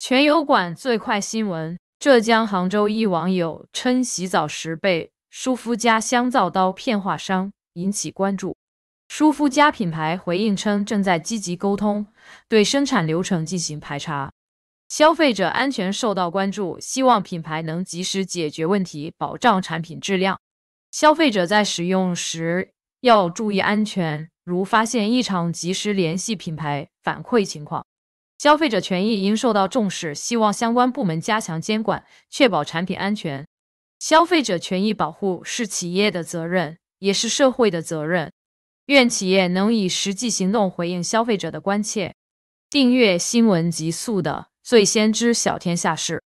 全油管最快新闻：浙江杭州一网友称洗澡时被舒肤佳香皂刀片划伤，引起关注。舒肤佳品牌回应称正在积极沟通，对生产流程进行排查。消费者安全受到关注，希望品牌能及时解决问题，保障产品质量。消费者在使用时要注意安全，如发现异常，及时联系品牌反馈情况。消费者权益应受到重视，希望相关部门加强监管，确保产品安全。消费者权益保护是企业的责任，也是社会的责任。愿企业能以实际行动回应消费者的关切。订阅新闻极速的，最先知晓天下事。